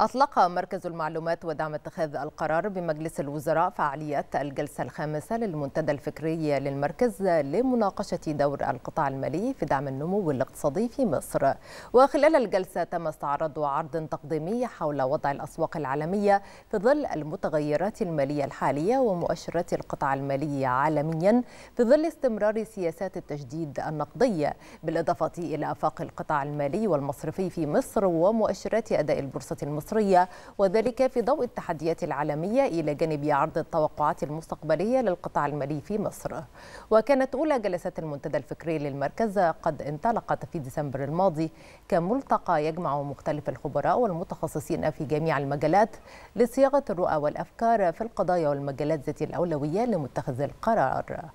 أطلق مركز المعلومات ودعم اتخاذ القرار بمجلس الوزراء فعاليات الجلسة الخامسة للمنتدى الفكري للمركز لمناقشة دور القطاع المالي في دعم النمو الاقتصادي في مصر وخلال الجلسة تم استعراض عرض تقديمي حول وضع الأسواق العالمية في ظل المتغيرات المالية الحالية ومؤشرات القطاع المالي عالميا في ظل استمرار سياسات التجديد النقدية بالإضافة إلى آفاق القطاع المالي والمصرفي في مصر ومؤشرات أداء البورصة المصرية المصرية وذلك في ضوء التحديات العالمية إلى جانب عرض التوقعات المستقبلية للقطاع المالي في مصر وكانت أولى جلسات المنتدى الفكري للمركز قد انطلقت في ديسمبر الماضي كملتقى يجمع مختلف الخبراء والمتخصصين في جميع المجالات لصياغة الرؤى والأفكار في القضايا والمجالات ذات الأولوية لمتخذ القرار